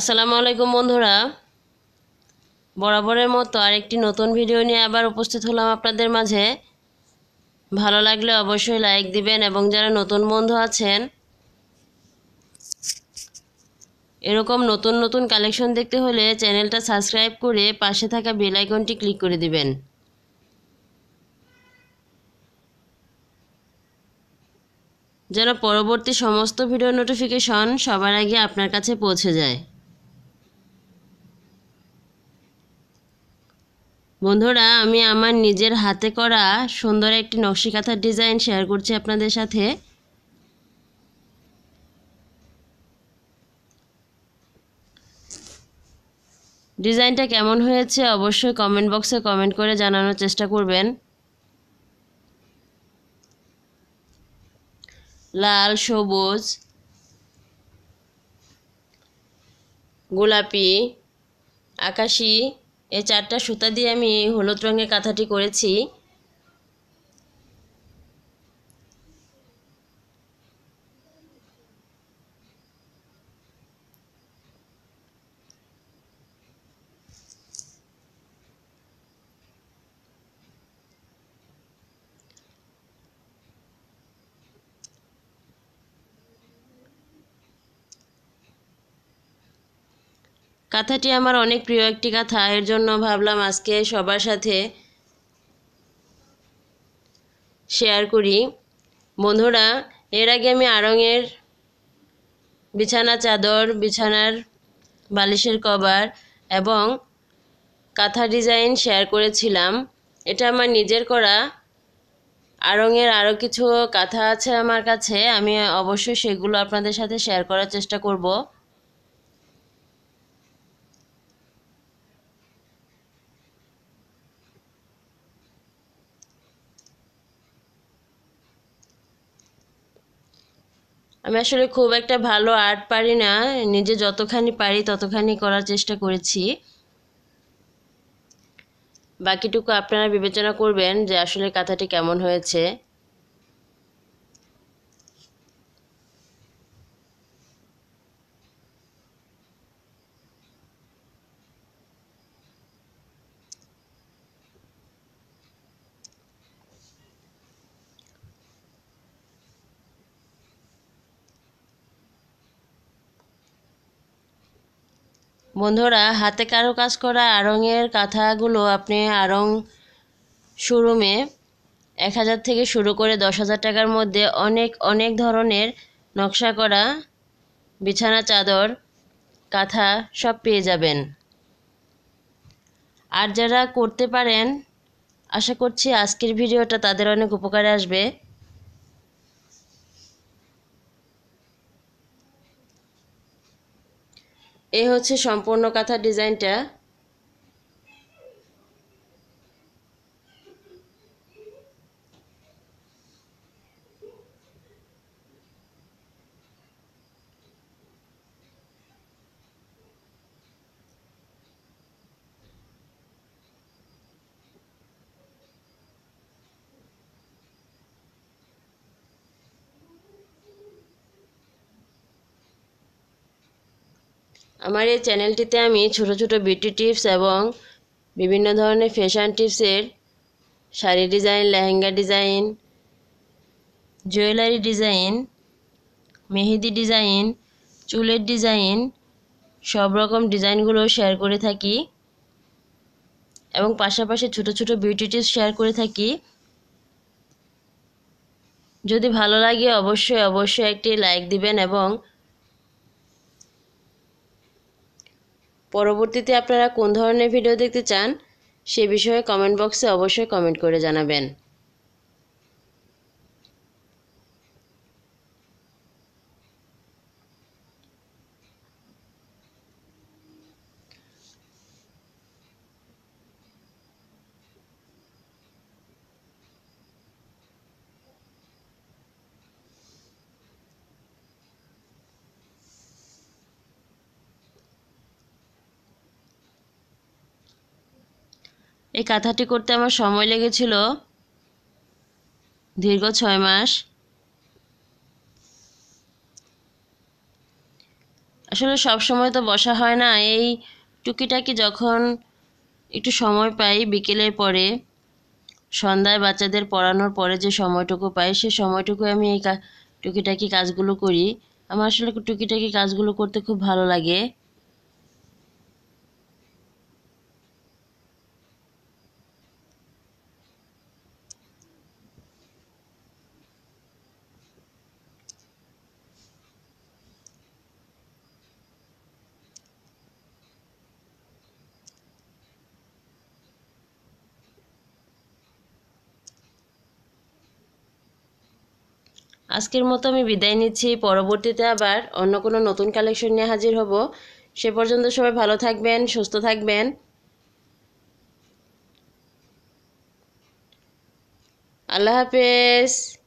আসসালামু আলাইকুম বন্ধুরা বরাবরের মতো আরেকটি নতুন ভিডিও নিয়ে আবার উপস্থিত হলাম আপনাদের মাঝে ভালো লাগলে অবশ্যই লাইক দিবেন এবং যারা নতুন বন্ধু আছেন এরকম নতুন নতুন কালেকশন দেখতে হলে চ্যানেলটা সাবস্ক্রাইব করে পাশে থাকা বেল আইকনটি ক্লিক করে দিবেন যেন পরবর্তী সমস্ত ভিডিও নোটিফিকেশন সবার আগে আপনার কাছে পৌঁছে যায় বন্ধুরা আমি আমার নিজের হাতে করা সুন্দর একটি নকশি কাঁথার ডিজাইন শেয়ার করছি আপনাদের সাথে ডিজাইনটা কেমন হয়েছে অবশ্যই কমেন্ট বক্সে কমেন্ট করে জানানোর চেষ্টা করবেন লাল সবুজ গোলাপি আকাশি এই চারটা সুতা দিয়ে আমি এই হলুদ রঙের কাঁথাটি করেছি কাঁথাটি আমার অনেক প্রিয় একটি কাঁথা এর জন্য ভাবলাম আজকে সবার সাথে শেয়ার করি বন্ধুরা এর আগে আমি আড়ংয়ের বিছানা চাদর বিছানার বালিশের কভার এবং কাঁথা ডিজাইন শেয়ার করেছিলাম এটা আমার নিজের করা আড়ংয়ের আরও কিছু কাঁথা আছে আমার কাছে আমি অবশ্যই সেগুলো আপনাদের সাথে শেয়ার করার চেষ্টা করব আমি আসলে খুব একটা ভালো আর্ট পারি না নিজে যতখানি পারি ততখানি করার চেষ্টা করেছি বাকিটুকু আপনারা বিবেচনা করবেন যে আসলে কাঁথাটি কেমন হয়েছে বন্ধুরা হাতে কারো কাজ করা আরঙের কাঁথাগুলো আপনি আড়ং শোরুমে এক হাজার থেকে শুরু করে দশ হাজার টাকার মধ্যে অনেক অনেক ধরনের নকশা করা বিছানা চাদর কাঁথা সব পেয়ে যাবেন আর যারা করতে পারেন আশা করছি আজকের ভিডিওটা তাদের অনেক উপকারে আসবে এ হচ্ছে সম্পূর্ণ কাঁথা ডিজাইনটা আমার এই চ্যানেলটিতে আমি ছোট ছোট বিউটি টিপস এবং বিভিন্ন ধরনের ফ্যাশন টিপসের sari design lehenga design jewellery design মেহেদি ডিজাইন চুলের ডিজাইন সব রকম ডিজাইনগুলো শেয়ার করে থাকি এবং পাশাপাশি ছোট ছোট বিউটি টিপস শেয়ার করে থাকি যদি ভালো লাগে অবশ্যই অবশ্যই একটি লাইক দিবেন এবং পরবর্তীতে আপনারা কোন ধরনের ভিডিও দেখতে চান সে বিষয়ে কমেন্ট বক্সে অবশ্যই কমেন্ট করে জানাবেন এই কাঁথাটি করতে আমার সময় লেগেছিল দীর্ঘ ছয় মাস আসলে সব সময় তো বসা হয় না এই টুকিটাকি যখন একটু সময় পাই বিকেলের পরে সন্ধ্যায় বাচ্চাদের পড়ানোর পরে যে সময়টুকু পাই সে সময়টুকু আমি এই টুকিটাকি কাজগুলো করি আমার আসলে টুকিটাকি কাজগুলো করতে খুব ভালো লাগে আজকের মতো আমি বিদায় নিচ্ছি পরবর্তীতে আবার অন্য কোনো নতুন কালেকশন নিয়ে হাজির হব সে পর্যন্ত সবাই ভালো থাকবেন সুস্থ থাকবেন আল্লাহ হাফেজ